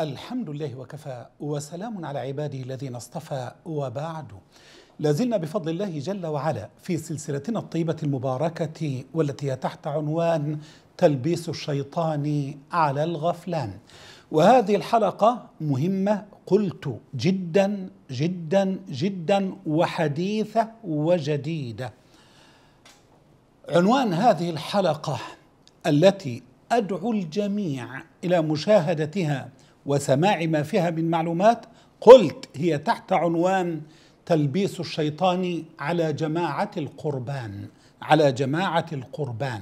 الحمد لله وكفى وسلام على عباده الذين اصطفى وبعد لازلنا بفضل الله جل وعلا في سلسلتنا الطيبة المباركة والتي هي تحت عنوان تلبيس الشيطان على الغفلان وهذه الحلقة مهمة قلت جدا جدا جدا وحديثة وجديدة عنوان هذه الحلقة التي أدعو الجميع إلى مشاهدتها وسماع ما فيها من معلومات قلت هي تحت عنوان تلبيس الشيطان على جماعة القربان على جماعة القربان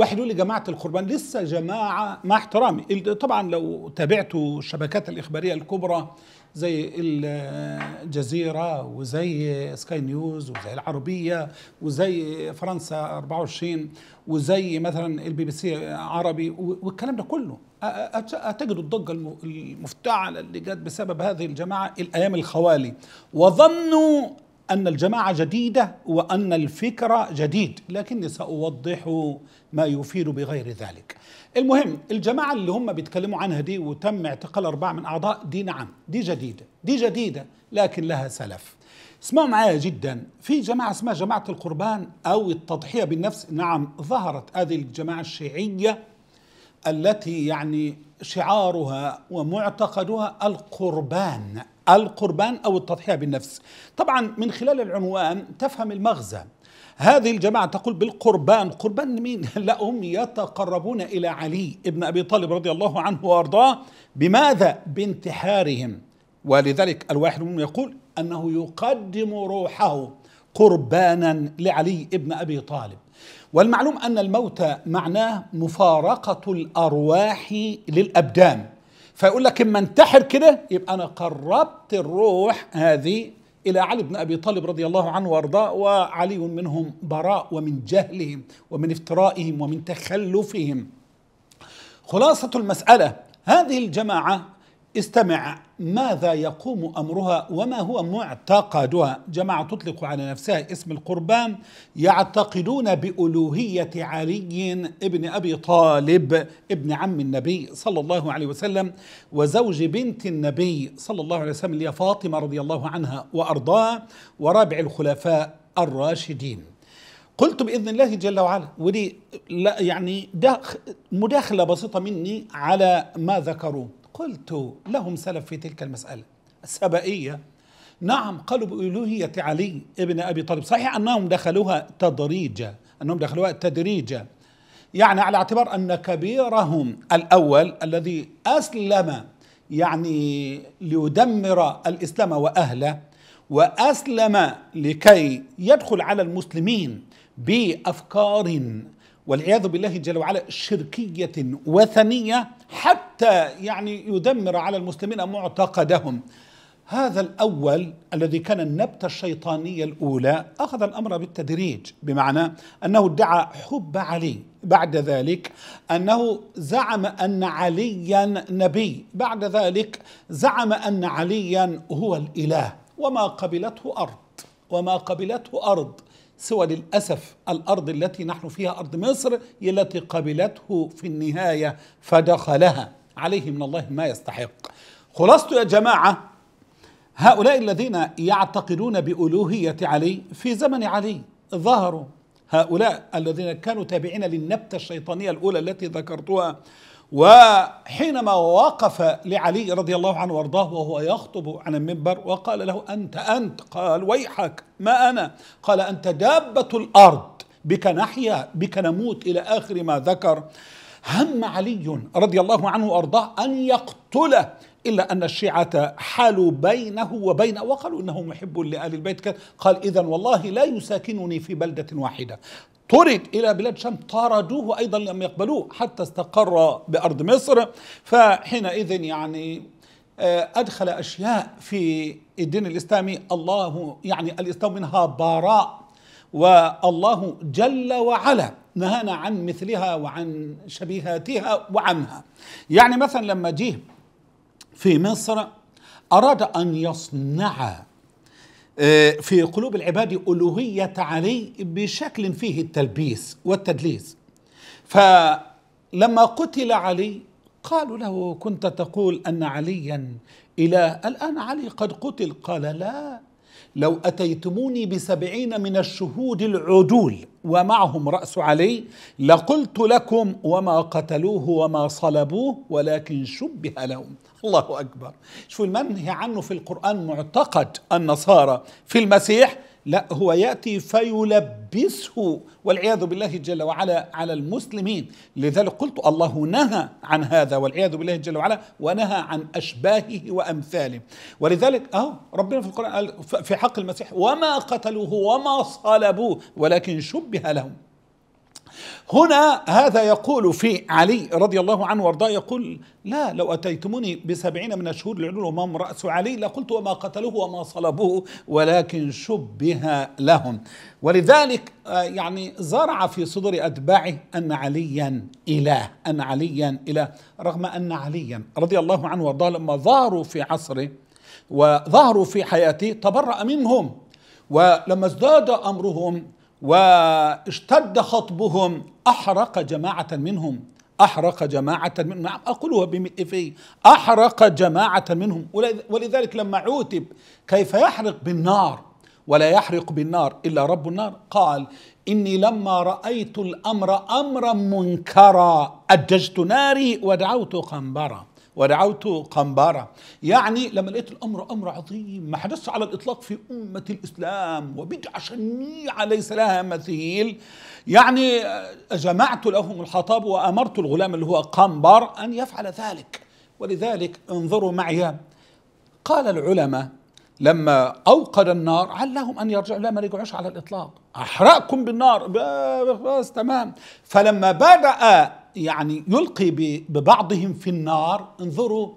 واحد يقول لي جماعه القربان لسه جماعه مع احترامي طبعا لو تابعتوا الشبكات الاخباريه الكبرى زي الجزيره وزي سكاي نيوز وزي العربيه وزي فرنسا 24 وزي مثلا البي بي سي عربي والكلام ده كله أتجد الضجة المفتعلة اللي جت بسبب هذه الجماعة الأيام الخوالي وظنوا أن الجماعة جديدة وأن الفكرة جديد لكني سأوضح ما يفيد بغير ذلك المهم الجماعة اللي هم بيتكلموا عنها دي وتم اعتقال أربعة من أعضاء دي نعم دي جديدة دي جديدة لكن لها سلف اسمعوا معايا جدا في جماعة اسمها جماعة القربان أو التضحية بالنفس نعم ظهرت هذه الجماعة الشيعية التي يعني شعارها ومعتقدها القربان القربان أو التضحية بالنفس طبعا من خلال العنوان تفهم المغزى هذه الجماعة تقول بالقربان قربان لمين؟ لا هم يتقربون إلى علي ابن أبي طالب رضي الله عنه وأرضاه بماذا؟ بانتحارهم ولذلك الواحد منهم يقول أنه يقدم روحه قربانا لعلي ابن أبي طالب والمعلوم أن الموت معناه مفارقة الأرواح للأبدان فيقول لك اما انتحر كده يبقى انا قربت الروح هذه الى علي بن ابي طالب رضي الله عنه وارضاه وعلي منهم براء ومن جهلهم ومن افترائهم ومن تخلفهم خلاصه المساله هذه الجماعه استمع ماذا يقوم امرها وما هو معتقدها جماعه تطلق على نفسها اسم القربان يعتقدون بالوهيه علي ابن ابي طالب ابن عم النبي صلى الله عليه وسلم وزوج بنت النبي صلى الله عليه وسلم اللي فاطمه رضي الله عنها وارضاها ورابع الخلفاء الراشدين قلت باذن الله جل وعلا ودي لا يعني مداخله بسيطه مني على ما ذكروه قلت لهم سلف في تلك المسألة السبائية نعم قالوا بألوهية علي ابن أبي طالب صحيح أنهم دخلوها تدريجا أنهم دخلوها تدريجا يعني على اعتبار أن كبيرهم الأول الذي أسلم يعني ليدمر الإسلام وأهله وأسلم لكي يدخل على المسلمين بأفكار والعياذ بالله جل وعلا شركية وثنية حتى يعني يدمر على المسلمين معتقدهم هذا الأول الذي كان النبتة الشيطانية الأولى أخذ الأمر بالتدريج بمعنى أنه ادعى حب علي بعد ذلك أنه زعم أن عليا نبي بعد ذلك زعم أن عليا هو الإله وما قبلته أرض وما قبلته أرض سوى للأسف الأرض التي نحن فيها أرض مصر التي قبلته في النهاية فدخلها عليه من الله ما يستحق خلاصة يا جماعة هؤلاء الذين يعتقدون بألوهية علي في زمن علي ظهروا هؤلاء الذين كانوا تابعين للنبتة الشيطانية الأولى التي ذكرتها وحينما وقف لعلي رضي الله عنه وارضاه وهو يخطب عن المنبر وقال له انت انت قال ويحك ما انا قال انت دابه الارض بك نحيا بك نموت الى اخر ما ذكر هم علي رضي الله عنه وارضاه ان يقتله إلا أن الشيعة حالوا بينه وبين وقالوا إنه محب لآل البيت قال إذا والله لا يساكنني في بلدة واحدة طرد إلى بلاد شام طاردوه أيضا لم يقبلوه حتى استقر بأرض مصر فحينئذ يعني آه، أدخل أشياء في الدين الإسلامي الله يعني الإسلام منها براء والله جل وعلا نهانا عن مثلها وعن شبيهاتها وعنها يعني مثلا لما جه في مصر أراد أن يصنع آه، في قلوب العباد ألوهية علي بشكل فيه التلبيس والتدليس فلما قتل علي قالوا له كنت تقول أن عليا إله الآن علي قد قتل قال لا لو أتيتموني بسبعين من الشهود العدول ومعهم رأس علي لقلت لكم وما قتلوه وما صلبوه ولكن شبه لهم الله أكبر شوف المنهي عنه في القرآن معتقد النصارى في المسيح لا هو ياتي فيلبسه والعياذ بالله جل وعلا على المسلمين لذلك قلت الله نهى عن هذا والعياذ بالله جل وعلا ونهى عن اشباهه وامثاله ولذلك اه ربنا في القران في حق المسيح وما قتلوه وما صلبوه ولكن شبه لهم هنا هذا يقول في علي رضي الله عنه وارضاه يقول لا لو أتيتموني بسبعين من الشهور لعلول ومام رأس علي لقلت وما قتلوه وما صلبوه ولكن شبه لهم ولذلك آه، يعني زرع في صدر أتباعه أن عليا إله أن عليا إله رغم أن عليا رضي الله عنه وارضاه لما ظهروا في عصره وظهروا في حياته تبرأ منهم ولما ازداد أمرهم واشتد خطبهم أحرق جماعة منهم أحرق جماعة منهم نعم أقولها بمئفي أحرق جماعة منهم ولذلك لما عوتب كيف يحرق بالنار ولا يحرق بالنار إلا رب النار قال إني لما رأيت الأمر أمرا منكرا أججت ناري ودعوت قنبرا ورعوت قنبارة يعني لما لقيت الأمر أمر عظيم ما حدث على الإطلاق في أمة الإسلام وبدعة شنيعة ليس لها مثيل يعني آه، جمعت لهم الخطاب وأمرت الغلام اللي هو قنبر أن يفعل ذلك ولذلك انظروا معي قال العلماء لما أوقد النار علهم أن يرجعوا لا ما رجعوش على الإطلاق أحرقكم بالنار بس تمام فلما بدأ يعني يلقي ببعضهم في النار انظروا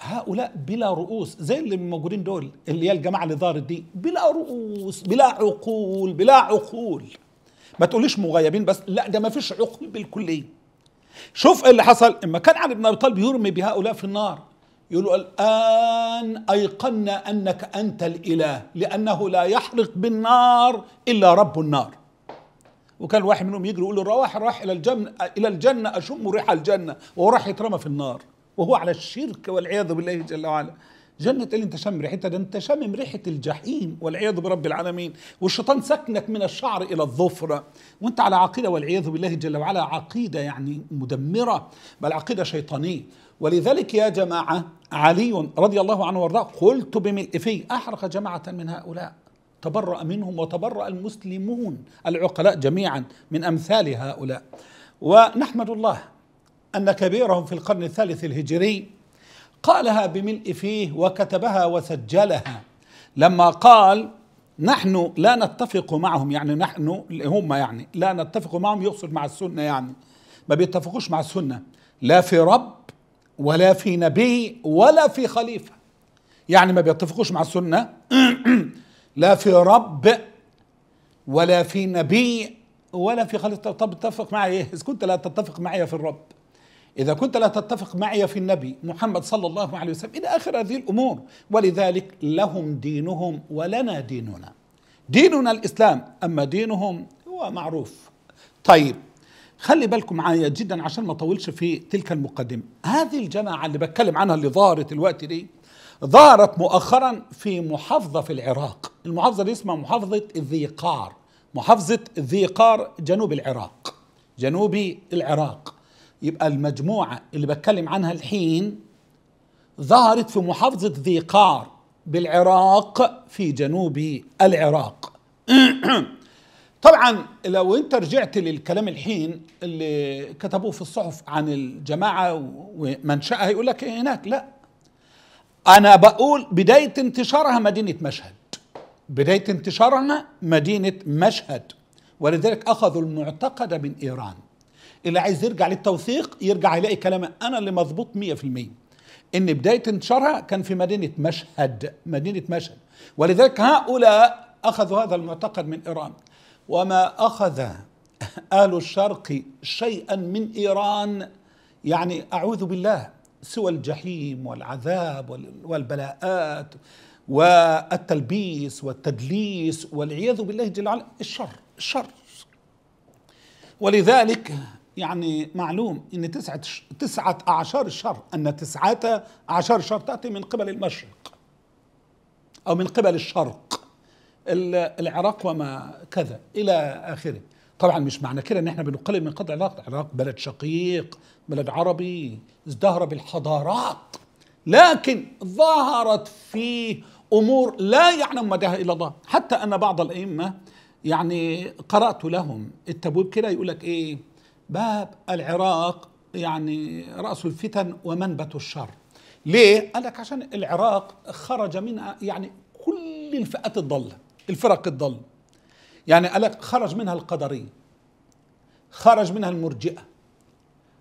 هؤلاء بلا رؤوس زي اللي موجودين دول اللي هي الجماعه اللي ظهرت دي بلا رؤوس بلا عقول بلا عقول ما تقوليش مغيبين بس لا ده ما فيش عقول بالكليه شوف اللي حصل اما كان علي بن ابي طالب يرمي بهؤلاء في النار يقولوا الان ايقنا انك انت الاله لانه لا يحرق بالنار الا رب النار وكان واحد منهم يجري يقول له راح راح الى الجنه الى الجنه اشم ريح الجنه وهو راح يترمى في النار وهو على الشرك والعياذ بالله جل وعلا جنة اللي انت شم ريحتها ده انت شامم ريحة الجحيم والعياذ برب العالمين والشيطان سكنك من الشعر الى الظفرة وانت على عقيدة والعياذ بالله جل وعلا عقيدة يعني مدمرة بل عقيدة شيطانية ولذلك يا جماعة علي رضي الله عنه وارضاه قلت فيه احرق جماعة من هؤلاء تبرأ منهم وتبرأ المسلمون العقلاء جميعا من أمثال هؤلاء ونحمد الله أن كبيرهم في القرن الثالث الهجري قالها بملء فيه وكتبها وسجلها لما قال نحن لا نتفق معهم يعني نحن هم يعني لا نتفق معهم يقصد مع السنة يعني ما بيتفقوش مع السنة لا في رب ولا في نبي ولا في خليفة يعني ما بيتفقوش مع السنة لا في رب ولا في نبي ولا في خالق طب اتفق معي ايه اذا كنت لا تتفق معي في الرب اذا كنت لا تتفق معي في النبي محمد صلى الله عليه وسلم الى اخر هذه الامور ولذلك لهم دينهم ولنا ديننا ديننا الاسلام اما دينهم هو معروف طيب خلي بالكم معايا جدا عشان ما اطولش في تلك المقدمه هذه الجماعه اللي بتكلم عنها اللي ظهرت الوقت دي ظهرت مؤخرا في محافظه في العراق المحافظة دي اسمها محافظة الذيقار محافظة الذيقار جنوب العراق جنوبي العراق يبقى المجموعة اللي بتكلم عنها الحين ظهرت في محافظة ذيقار بالعراق في جنوب العراق طبعا لو انت رجعت للكلام الحين اللي كتبوه في الصحف عن الجماعة ومنشأها يقول لك إيه هناك لا أنا بقول بداية انتشارها مدينة مشهد بداية انتشارنا مدينة مشهد ولذلك أخذوا المعتقد من إيران اللي عايز يرجع للتوثيق يرجع يلاقي كلام أنا اللي مظبوط 100% إن بداية انتشارها كان في مدينة مشهد مدينة مشهد ولذلك هؤلاء أخذوا هذا المعتقد من إيران وما أخذ أهل الشرق شيئا من إيران يعني أعوذ بالله سوى الجحيم والعذاب والبلاءات والتلبيس والتدليس والعياذ بالله جل وعلا الشر الشر ولذلك يعني معلوم ان تسعة تسعة اعشار الشر ان تسعة اعشار الشر تاتي من قبل المشرق او من قبل الشرق العراق وما كذا الى اخره طبعا مش معنى كده ان احنا بنقلل من قدر العراق العراق بلد شقيق بلد عربي ازدهر بالحضارات لكن ظهرت فيه امور لا يعلم مداها الا الله حتى ان بعض الائمه يعني قرات لهم التبويب كده يقول لك ايه باب العراق يعني راس الفتن ومنبت الشر ليه قال لك عشان العراق خرج منها يعني كل الفئات الضاله الفرق الضاله يعني قال لك خرج منها القدريه خرج منها المرجئه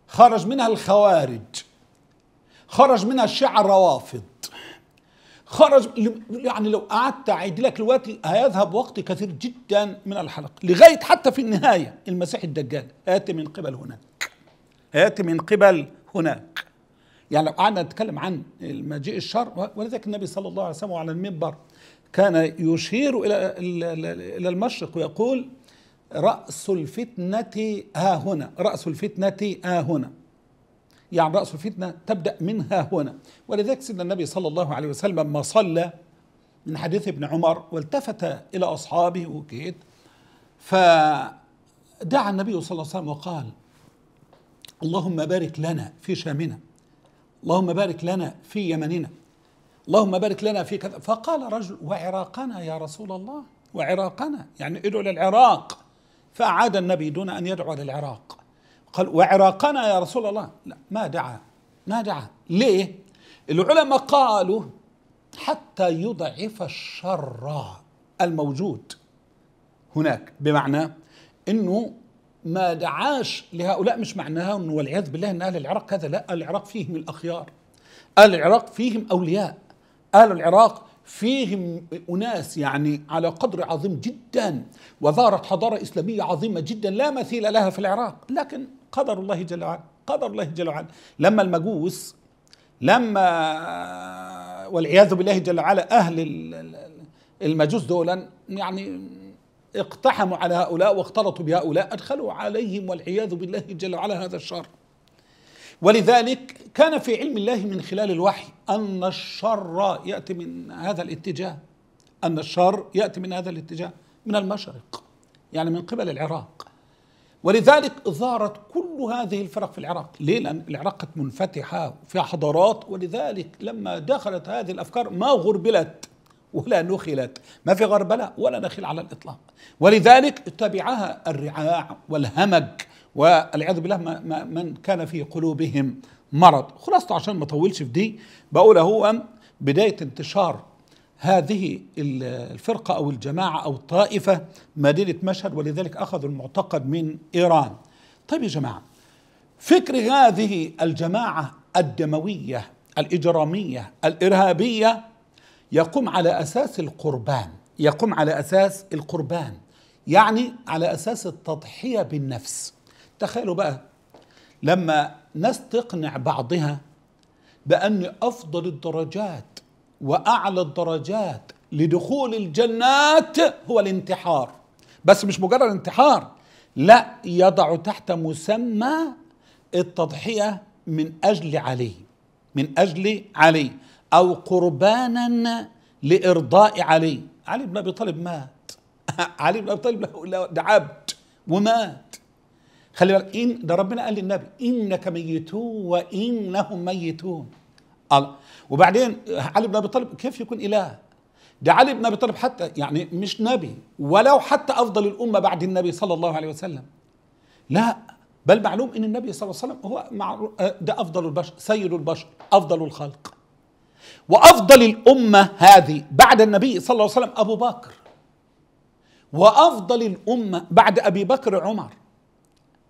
خرج منها الخوارج خرج منها الشيعة الروافض خرج يعني لو قعدت اعيد لك الوقت هيذهب وقت كثير جدا من الحلقه لغايه حتى في النهايه المسيح الدجال اتي من قبل هناك اتي من قبل هناك يعني لو قعدنا نتكلم عن مجيء الشر ولذلك النبي صلى الله عليه وسلم على المنبر كان يشير الى الى المشرق ويقول راس الفتنه ها هنا راس الفتنه ها هنا يعني رأس الفتنة تبدأ منها هنا ولذلك سيدنا النبي صلى الله عليه وسلم ما صلى من حديث ابن عمر والتفت إلى أصحابه وكيت فدعا النبي صلى الله عليه وسلم وقال اللهم بارك لنا في شامنا اللهم بارك لنا في يمننا اللهم بارك لنا في كذا فقال رجل وعراقنا يا رسول الله وعراقنا يعني ادعو للعراق فأعاد النبي دون أن يدعو للعراق قال وعراقنا يا رسول الله لا ما دعا ما دعا ليه العلماء قالوا حتى يضعف الشر الموجود هناك بمعنى انه ما دعاش لهؤلاء مش معناها انه والعياذ بالله ان اهل العراق هذا لا اهل العراق فيهم الاخيار اهل العراق فيهم اولياء اهل العراق فيهم أناس يعني على قدر عظيم جدا وظهرت حضارة إسلامية عظيمة جدا لا مثيل لها في العراق لكن قدر الله جل وعلا قدر الله جل وعلا لما المجوس لما والعياذ بالله جل وعلا أهل المجوس دولا يعني اقتحموا على هؤلاء واختلطوا بهؤلاء أدخلوا عليهم والعياذ بالله جل وعلا هذا الشر ولذلك كان في علم الله من خلال الوحي أن الشر يأتي من هذا الاتجاه أن الشر يأتي من هذا الاتجاه من المشرق يعني من قبل العراق ولذلك ظهرت كل هذه الفرق في العراق ليه؟ لأن العراق كانت منفتحة فيها حضارات ولذلك لما دخلت هذه الأفكار ما غربلت ولا نخلت ما في غربلة ولا نخل على الإطلاق ولذلك تبعها الرعاع والهمج والعياذ بالله من كان في قلوبهم مرض خلاصته عشان ما اطولش في دي بقول هو بدايه انتشار هذه الفرقه او الجماعه او الطائفه مدينه مشهد ولذلك اخذوا المعتقد من ايران طيب يا جماعه فكر هذه الجماعه الدمويه الاجراميه الارهابيه يقوم على اساس القربان يقوم على اساس القربان يعني على اساس التضحيه بالنفس تخيلوا بقى لما ناس تقنع بعضها بأن أفضل الدرجات وأعلى الدرجات لدخول الجنات هو الانتحار بس مش مجرد انتحار لا يضع تحت مسمى التضحية من أجل علي من أجل علي أو قربانا لإرضاء علي علي بن أبي طالب مات علي بن أبي طالب ده عبد ومات خلي بالك إن ده ربنا قال للنبي إنك ميت وإنهم ميتون الله وبعدين علي بن أبي طالب كيف يكون إله ده علي بن أبي طالب حتى يعني مش نبي ولو حتى أفضل الأمة بعد النبي صلى الله عليه وسلم لا بل معلوم ان النبي صلى الله عليه وسلم هو ده افضل البشر سيد البشر افضل الخلق وافضل الامه هذه بعد النبي صلى الله عليه وسلم ابو بكر وافضل الامه بعد ابي بكر عمر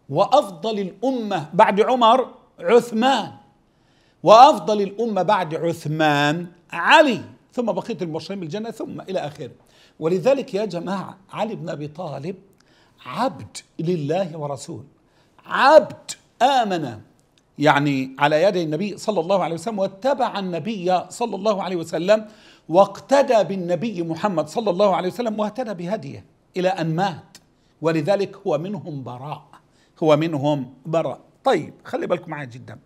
وافضل الامه بعد عمر عثمان وافضل الامه بعد عثمان علي ثم بقيه المرسلين بالجنه ثم الى اخره ولذلك يا جماعه علي بن ابي طالب عبد لله ورسول عبد امن يعني على يد النبي صلى الله عليه وسلم واتبع النبي صلى الله عليه وسلم واقتدى بالنبي محمد صلى الله عليه وسلم واهتدى بهديه الى ان مات ولذلك هو منهم براء هو منهم براء طيب خلي بالكم معايا جدا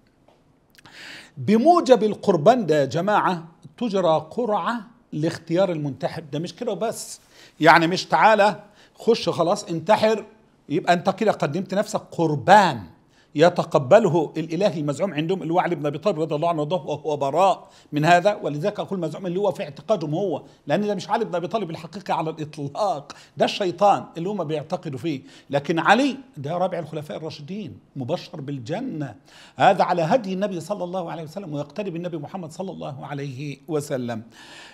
بموجب القربان ده يا جماعة تجرى قرعة لاختيار المنتحب ده مش كده بس يعني مش تعالى خش خلاص انتحر يبقى انت كده قدمت نفسك قربان يتقبله الاله المزعوم عندهم اللي هو علي بن ابي طالب رضي الله عنه وارضاه وهو براء من هذا ولذلك اقول مزعوم اللي هو في اعتقادهم هو لان ده مش علي بن ابي طالب الحقيقي على الاطلاق ده الشيطان اللي هم بيعتقدوا فيه لكن علي ده رابع الخلفاء الراشدين مبشر بالجنه هذا على هدي النبي صلى الله عليه وسلم ويقترب النبي محمد صلى الله عليه وسلم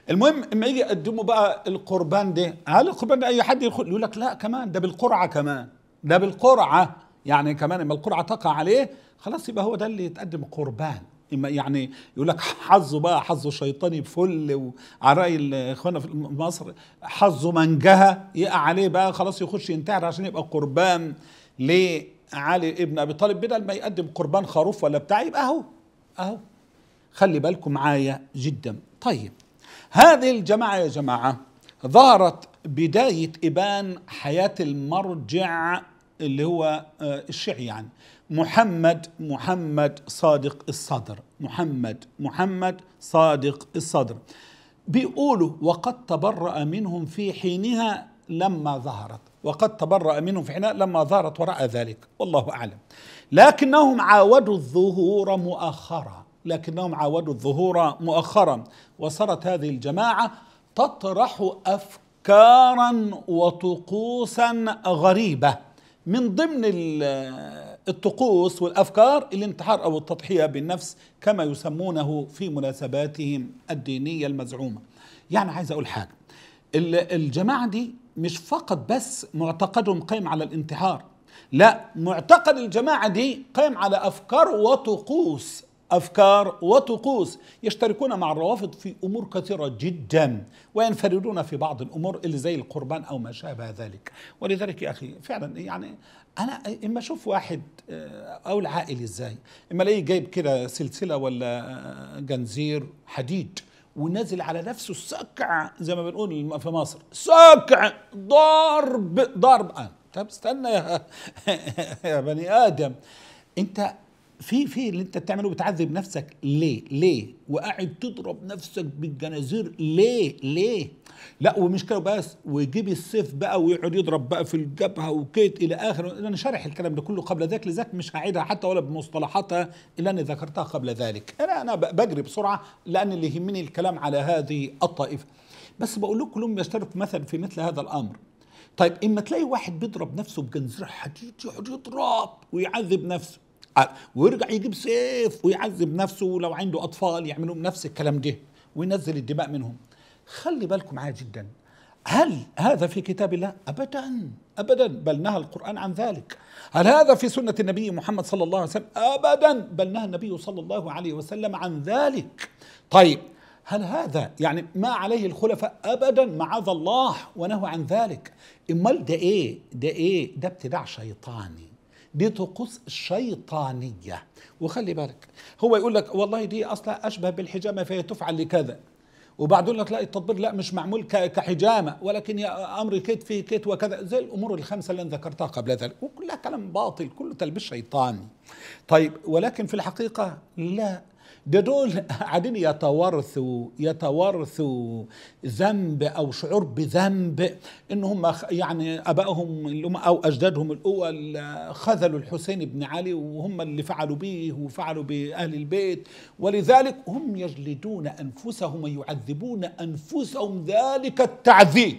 المهم اما يجي يقدموا بقى القربان ده هل القربان ده اي حد يدخل يقول لك لا كمان ده بالقرعه كمان ده بالقرعه يعني كمان اما القرعه تقع عليه خلاص يبقى هو ده اللي يتقدم قربان اما يعني يقول لك حظه بقى حظه شيطاني بفل وعلى راي اخواننا في مصر حظه منجها يقع عليه بقى خلاص يخش ينتحر عشان يبقى قربان لعلي ابن ابي طالب بدل ما يقدم قربان خروف ولا بتاع يبقى اهو اهو خلي بالكم معايا جدا طيب هذه الجماعه يا جماعه ظهرت بدايه ابان حياه المرجع اللي هو آه، الشيعي يعني محمد محمد صادق الصدر محمد محمد صادق الصدر بيقولوا وقد تبرأ منهم في حينها لما ظهرت وقد تبرأ منهم في حينها لما ظهرت ورأى ذلك والله أعلم لكنهم عاودوا الظهور مؤخرا لكنهم عاودوا الظهور مؤخرا وصارت هذه الجماعة تطرح أفكارا وطقوسا غريبة من ضمن الطقوس والافكار الانتحار او التضحيه بالنفس كما يسمونه في مناسباتهم الدينيه المزعومه. يعني عايز اقول حاجه الجماعه دي مش فقط بس معتقدهم قائم على الانتحار لا معتقد الجماعه دي قائم على افكار وطقوس أفكار وطقوس يشتركون مع الروافض في أمور كثيرة جدا وينفردون في بعض الأمور اللي زي القربان أو ما شابه ذلك ولذلك يا أخي فعلا يعني أنا إما أشوف واحد آه، أو العائل إزاي إما ألاقيه جايب كده سلسلة ولا آه، جنزير حديد ونازل على نفسه سكع زي ما بنقول في مصر سكع ضرب ضرب آه، طب استنى يا, يا بني آدم أنت في في اللي انت بتعمله بتعذب نفسك ليه ليه وقاعد تضرب نفسك بالجنازير ليه ليه لا ومش كده بس ويجيب السيف بقى ويقعد يضرب بقى في الجبهه وكيت الى اخره انا شارح الكلام ده كله قبل ذلك لذلك مش هعيدها حتى ولا بمصطلحاتها اللي انا ذكرتها قبل ذلك انا انا بجري بسرعه لان اللي يهمني الكلام على هذه الطائفه بس بقول لكم كلهم يشترك مثلا في مثل هذا الامر طيب اما تلاقي واحد بيضرب نفسه بجنزير حديد يقعد يضرب ويعذب نفسه ويرجع يجيب سيف ويعذب نفسه ولو عنده اطفال يعملوا نفس الكلام ده وينزل الدماء منهم خلي بالكم معايا جدا هل هذا في كتاب الله ابدا ابدا بل نهى القران عن ذلك هل هذا في سنه النبي محمد صلى الله عليه وسلم ابدا بل نهى النبي صلى الله عليه وسلم عن ذلك طيب هل هذا يعني ما عليه الخلفاء ابدا معاذ الله ونهوا عن ذلك امال ده ايه ده ايه ده ابتداع شيطاني دي طقوس شيطانية وخلي بالك هو يقول لك والله دي أصلا أشبه بالحجامة فهي تفعل لكذا وبعدين لك لا التطبيق لا مش معمول كحجامه ولكن يا امر كيت فيه كيت وكذا زي الامور الخمسه اللي ذكرتها قبل ذلك وكلها كلام باطل كله تلبيس شيطاني طيب ولكن في الحقيقه لا ده دول قاعدين يتوارثوا يتوارثوا ذنب او شعور بذنب ان هم يعني ابائهم او اجدادهم الاول خذلوا الحسين بن علي وهم اللي فعلوا به وفعلوا باهل البيت ولذلك هم يجلدون انفسهم ويعذبون انفسهم ذلك التعذيب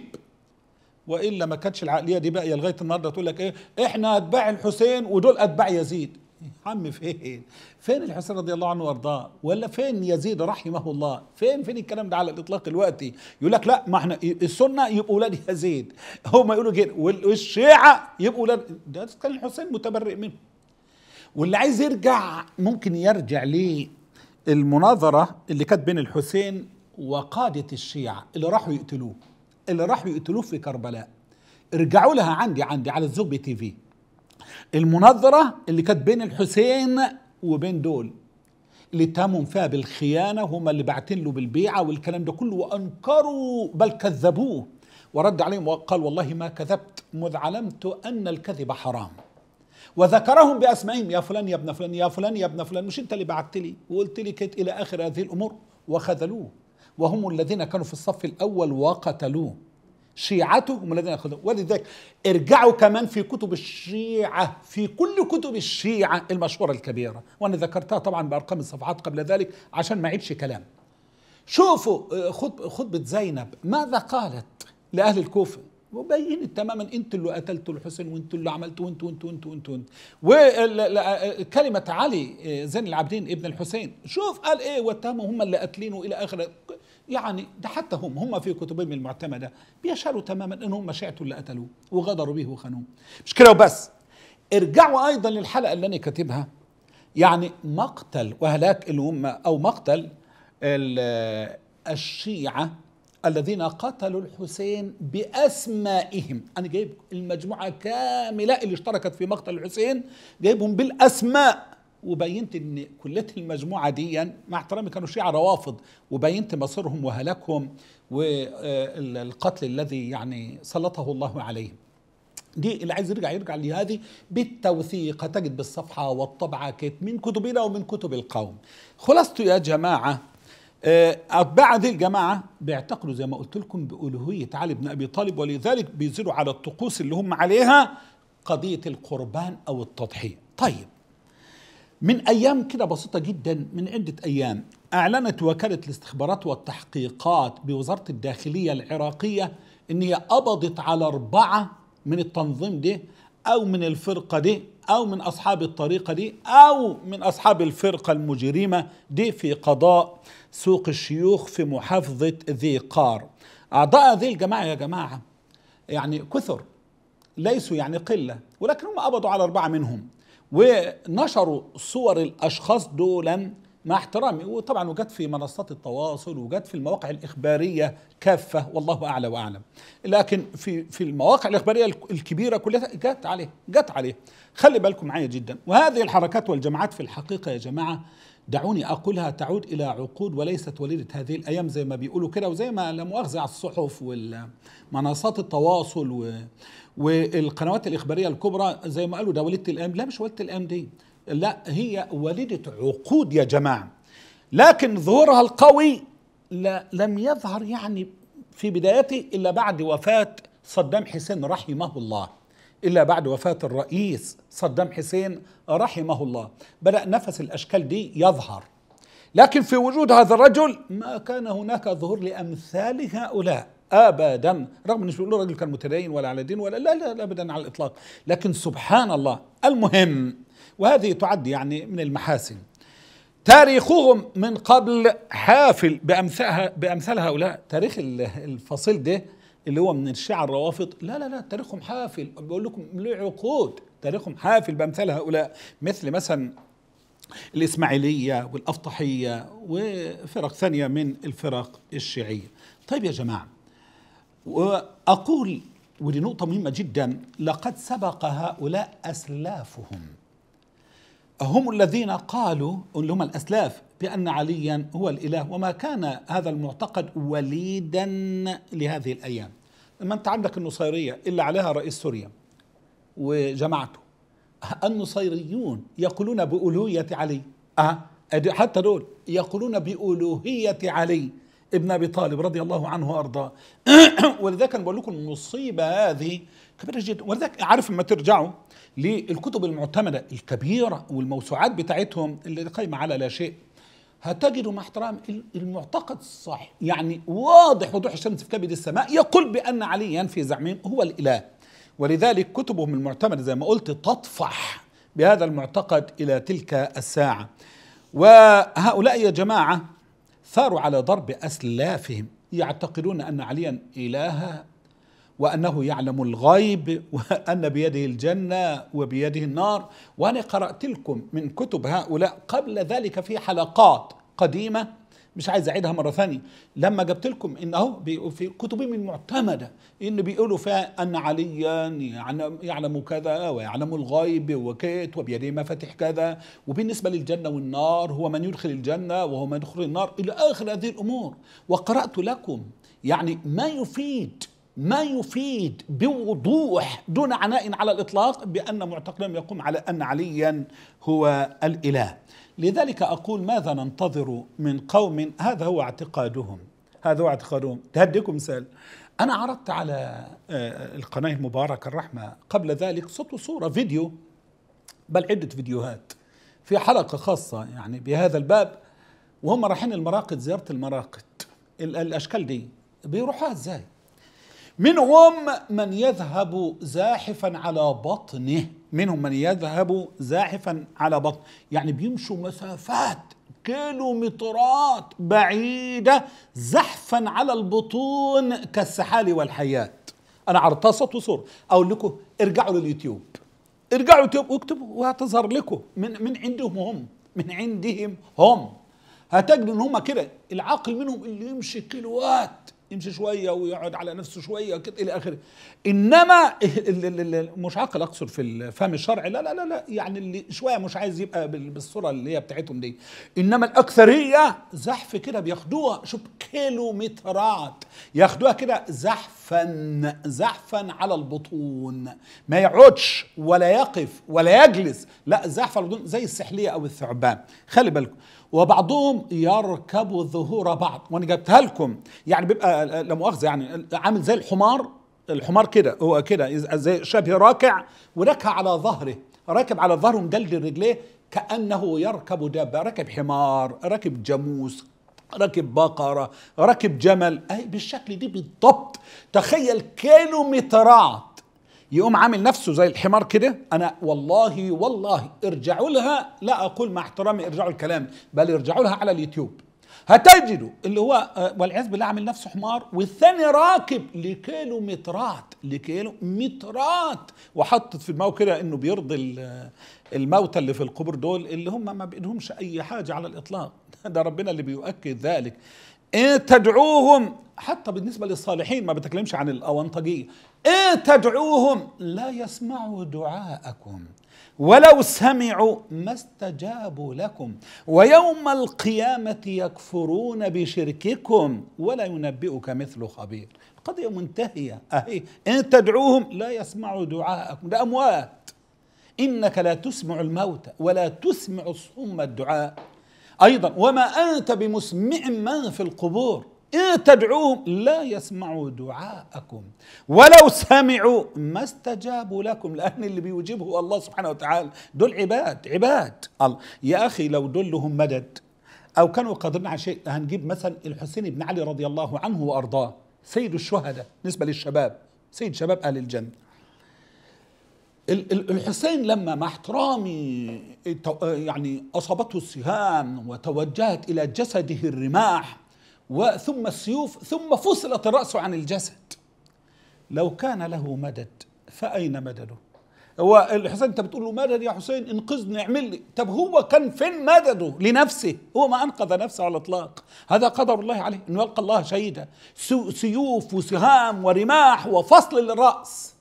والا ما كانتش العقليه دي باقيه لغايه النهارده تقول لك ايه احنا اتباع الحسين ودول اتباع يزيد عم فين فين الحسين رضي الله عنه وارضاه ولا فين يزيد رحمه الله فين فين الكلام ده على الاطلاق دلوقتي يقول لك لا ما احنا السنه يبقوا اولاد يزيد هم يقولوا كده والشيعه يبقوا اولاد ده كان الحسين متبرئ منه واللي عايز يرجع ممكن يرجع للمناظره اللي كانت بين الحسين وقاده الشيعه اللي راحوا يقتلوه اللي راحوا يقتلوه في كربلاء ارجعوا لها عندي عندي على الزوبي تي في المناظرة اللي كانت بين الحسين وبين دول اللي اتهمهم فيها بالخيانة وهم اللي باعتين له بالبيعة والكلام ده كله وأنكروا بل كذبوه ورد عليهم وقال والله ما كذبت مذ علمت أن الكذب حرام وذكرهم بأسمائهم يا فلان يا ابن فلان يا فلان يا ابن فلان مش أنت اللي بعت لي وقلت لي كت إلى آخر هذه الأمور وخذلوه وهم الذين كانوا في الصف الأول وقتلوه شيعتهم الذين يأخذون ولذلك ارجعوا كمان في كتب الشيعة في كل كتب الشيعة المشهورة الكبيرة وأنا ذكرتها طبعا بأرقام الصفحات قبل ذلك عشان ما عيبش كلام شوفوا آه، خطبة زينب ماذا قالت لأهل الكوفة وبينت تماما انتوا اللي قتلتوا الحسين وانتوا اللي عملتوا وانتوا وانتوا وانتوا وانتوا وكلمة آه، علي آه، زين العابدين ابن الحسين شوف قال ايه واتهموا هم اللي قاتلينه الى اخره يعني ده حتى هم هم في كتبهم المعتمدة بيشهروا تماما انهم شعتوا اللي قتلوه وغدروا به وخانوه مش كده وبس ارجعوا ايضا للحلقة اللي انا كاتبها يعني مقتل وهلاك الأمة أو مقتل الشيعة الذين قتلوا الحسين بأسمائهم أنا جايب المجموعة كاملة اللي اشتركت في مقتل الحسين جايبهم بالأسماء وبينت ان كليه المجموعه دي يعني مع احترامي كانوا شيعه روافض وبينت مصيرهم وهلاكهم والقتل الذي يعني سلطه الله عليهم دي اللي عايز يرجع يرجع لهذه بالتوثيق هتجد بالصفحة والطبعة كت من كتبنا ومن كتب القوم خلاصته يا جماعة آه، أتباع هذه الجماعة بيعتقدوا زي ما قلت لكم بألوهية علي بن أبي طالب ولذلك بيزيلوا على الطقوس اللي هم عليها قضية القربان أو التضحية طيب من ايام كده بسيطه جدا من عده ايام اعلنت وكاله الاستخبارات والتحقيقات بوزاره الداخليه العراقيه ان هي قبضت على اربعه من التنظيم ده او من الفرقه دي او من اصحاب الطريقه دي او من اصحاب الفرقه المجرمه دي في قضاء سوق الشيوخ في محافظه ذي قار اعضاء ذي الجماعه يا جماعه يعني كثر ليسوا يعني قله ولكن هم قبضوا على اربعه منهم ونشروا صور الاشخاص دولا مع احترامي وطبعا وجت في منصات التواصل وجت في المواقع الاخباريه كافه والله اعلى واعلم لكن في في المواقع الاخباريه الكبيره كلها جت عليه جت عليه خلي بالكم معايا جدا وهذه الحركات والجماعات في الحقيقه يا جماعه دعوني اقولها تعود الى عقود وليست وليده هذه الايام زي ما بيقولوا كده وزي ما لا مؤاخذه على الصحف والمنصات التواصل و والقنوات الإخبارية الكبرى زي ما قالوا ده وليدة الأم لا مش وليدة الأم دي لا هي وليدة عقود يا جماعة لكن ظهورها القوي لا لم يظهر يعني في بدايته إلا بعد وفاة صدام حسين رحمه الله إلا بعد وفاة الرئيس صدام حسين رحمه الله بدأ نفس الأشكال دي يظهر لكن في وجود هذا الرجل ما كان هناك ظهور لأمثال هؤلاء ابدا رغم ان مش بيقولوا الراجل كان متدين ولا على دين ولا لا لا, لا ابدا على الاطلاق لكن سبحان الله المهم وهذه تعد يعني من المحاسن تاريخهم من قبل حافل بامثالها بامثال هؤلاء تاريخ الفصيل ده اللي هو من الشيعة الروافض لا لا لا تاريخهم حافل بقول لكم له عقود تاريخهم حافل بامثال هؤلاء مثل مثلا الاسماعيليه والافطحيه وفرق ثانيه من الفرق الشيعيه طيب يا جماعه وأقول ودي نقطة مهمة جدا لقد سبق هؤلاء أسلافهم هم الذين قالوا اللي هم الأسلاف بأن عليا هو الإله وما كان هذا المعتقد وليدا لهذه الأيام ما أنت عندك النصيرية إلا عليها رئيس سوريا وجماعته النصيريون يقولون بألوهية علي أه حتى دول يقولون بألوهية علي ابن ابي طالب رضي الله عنه وارضاه ولذلك انا بقول لكم المصيبه هذه كبيره جدا ولذلك عارف لما ترجعوا للكتب المعتمده الكبيره والموسوعات بتاعتهم اللي قايمه على لا شيء هتجدوا مع احترام المعتقد الصحيح يعني واضح وضوح الشمس في كبد السماء يقول بان عليا في زعمهم هو الاله ولذلك كتبهم المعتمده زي ما قلت تطفح بهذا المعتقد الى تلك الساعه وهؤلاء يا جماعه ثاروا على ضرب أسلافهم يعتقدون أن عليا إله وأنه يعلم الغيب وأن بيده الجنة وبيده النار وأنا قرأت لكم من كتب هؤلاء قبل ذلك في حلقات قديمة مش عايز اعيدها مره ثانيه لما جبت لكم ان اهو في كتبهم المعتمده ان بيقولوا فيها ان عليا يعلم كذا ويعلم الغيب وكيت وبيده مفاتيح كذا وبالنسبه للجنه والنار هو من يدخل الجنه وهو من يدخل النار الى اخر هذه الامور وقرات لكم يعني ما يفيد ما يفيد بوضوح دون عناء على الاطلاق بان معتقدهم يقوم على ان عليا هو الاله لذلك أقول ماذا ننتظر من قوم هذا هو اعتقادهم هذا هو اعتقادهم تهديكم مثال أنا عرضت على آه، القناة المباركة الرحمة قبل ذلك صوت وصورة فيديو بل عدة فيديوهات في حلقة خاصة يعني بهذا الباب وهم رايحين المراقد زيارة المراقد الأشكال دي بيروحوها ازاي؟ منهم من يذهب زاحفا على بطنه منهم من يذهب زاحفا على بطن يعني بيمشوا مسافات كيلومترات بعيدة زحفا على البطون كالسحال والحياة أنا عرطاسة وصور أقول لكم ارجعوا لليوتيوب ارجعوا اليوتيوب واكتبوا وهتظهر لكم من من عندهم هم من عندهم هم هتجد ان هم كده العاقل منهم اللي يمشي كيلوات يمشي شويه ويقعد على نفسه شويه كده الى اخره انما مش عاقل اقصد في الفهم الشرعي لا لا لا لا يعني اللي شويه مش عايز يبقى بالصوره اللي هي بتاعتهم دي انما الاكثريه زحف كده بياخدوها شوف كيلومترات ياخدوها كده زحف زحفا زحفا على البطون ما يقعدش ولا يقف ولا يجلس لا زحف على البطون زي السحلية أو الثعبان خلي بالكم وبعضهم يركب ظهور بعض وانا جبتها لكم يعني بيبقى لا مؤاخذه يعني عامل زي الحمار الحمار كده هو كده زي شبه راكع وركع على ظهره راكب على ظهره ومدلدل رجليه كانه يركب دابه راكب حمار راكب جاموس ركب بقرة ركب جمل أي بالشكل دي بالضبط تخيل مترات يقوم عامل نفسه زي الحمار كده انا والله والله ارجعوا لها لا اقول مع احترامي ارجعوا الكلام بل ارجعوا لها على اليوتيوب هتجدوا اللي هو آه، والعياذ بالله عامل نفسه حمار والثاني راكب لكيلو مترات لكيلو مترات وحطت في دماغه كده انه بيرضي الموتى اللي في القبور دول اللي هم ما بينهمش أي حاجة على الإطلاق ده ربنا اللي بيؤكد ذلك ان تدعوهم حتى بالنسبة للصالحين ما بتكلمش عن الأونطجية ان تدعوهم لا يسمعوا دعاءكم ولو سمعوا ما استجابوا لكم ويوم القيامة يكفرون بشرككم ولا ينبئك مثل خبير القضية منتهية أهي إن تدعوهم لا يسمعوا دعاءكم ده أموات إنك لا تسمع الموتى ولا تسمع الصم الدعاء أيضا وما أنت بمسمع من في القبور إن تدعوهم لا يسمعوا دعاءكم ولو سمعوا ما استجابوا لكم لأن اللي بيوجبه الله سبحانه وتعالى دول عباد عباد الله يا أخي لو دلهم مدد أو كانوا قادرين على شيء هنجيب مثلا الحسين بن علي رضي الله عنه وأرضاه سيد الشهداء بالنسبة للشباب سيد شباب أهل الجنة الحسين لما مع احترامي يعني اصابته السهام وتوجهت الى جسده الرماح وثم السيوف ثم فصلت الراس عن الجسد لو كان له مدد فاين مدده هو الحسين انت بتقول له مدد يا حسين انقذني اعمل لي طب هو كان فين مدده لنفسه هو ما انقذ نفسه على الاطلاق هذا قدر الله عليه انه يلقى الله شهيدا سيوف وسهام ورماح وفصل للراس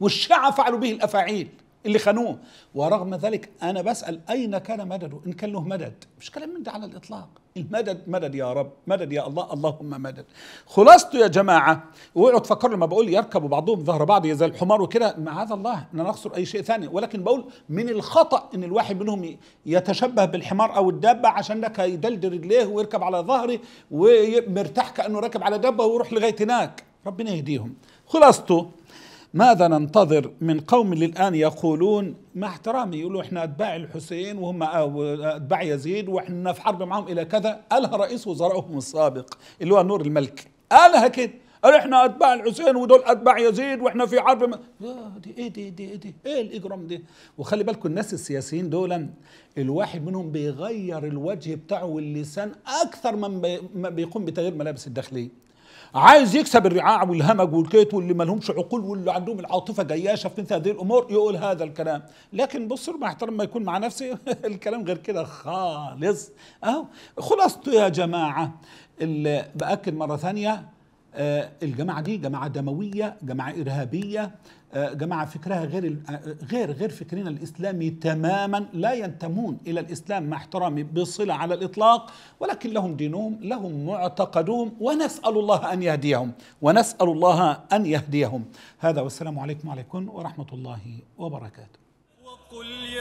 والشيعة فعلوا به الأفاعيل اللي خانوه ورغم ذلك أنا بسأل أين كان مدده إن كان له مدد مش كلام من ده على الإطلاق المدد مدد يا رب مدد يا الله اللهم مدد خلاصته يا جماعة اوعوا تفكروا لما بقول يركبوا بعضهم ظهر بعض زي الحمار وكده معاذ الله لا نخسر أي شيء ثاني ولكن بقول من الخطأ أن الواحد منهم يتشبه بالحمار أو الدابة عشان ده يدلدل رجليه ويركب على ظهره ومرتاح كأنه راكب على دابة ويروح لغاية هناك ربنا يهديهم خلاصته ماذا ننتظر من قوم اللي الان يقولون مع احترامي يقولوا احنا اتباع الحسين وهم آه، اتباع يزيد واحنا في حرب معاهم الى كذا قالها رئيس وزرائهم السابق اللي هو نور الملك قالها كده قال احنا اتباع الحسين ودول اتباع يزيد واحنا في حرب م... دي ايه دي إيه دي ايه دي ايه الاجرام دي وخلي بالكم الناس السياسيين دول الواحد منهم بيغير الوجه بتاعه واللسان اكثر من بي... ما بيقوم بتغيير ملابس الداخليه عايز يكسب الرعاع والهمج والكيت واللي مالهمش عقول واللي عندهم العاطفه جياشه في مثل هذه الامور يقول هذا الكلام لكن بص مع احترام ما يكون مع نفسي الكلام غير كده خالص اهو خلاصته يا جماعه باكد مره ثانيه آه، الجماعه دي جماعه دمويه جماعه ارهابيه آه، جماعه فكرها غير آه، غير غير فكرنا الاسلامي تماما لا ينتمون الى الاسلام مع احترامي بصله على الاطلاق ولكن لهم دينهم لهم معتقدهم ونسال الله ان يهديهم ونسال الله ان يهديهم هذا والسلام عليكم وعليكم ورحمه الله وبركاته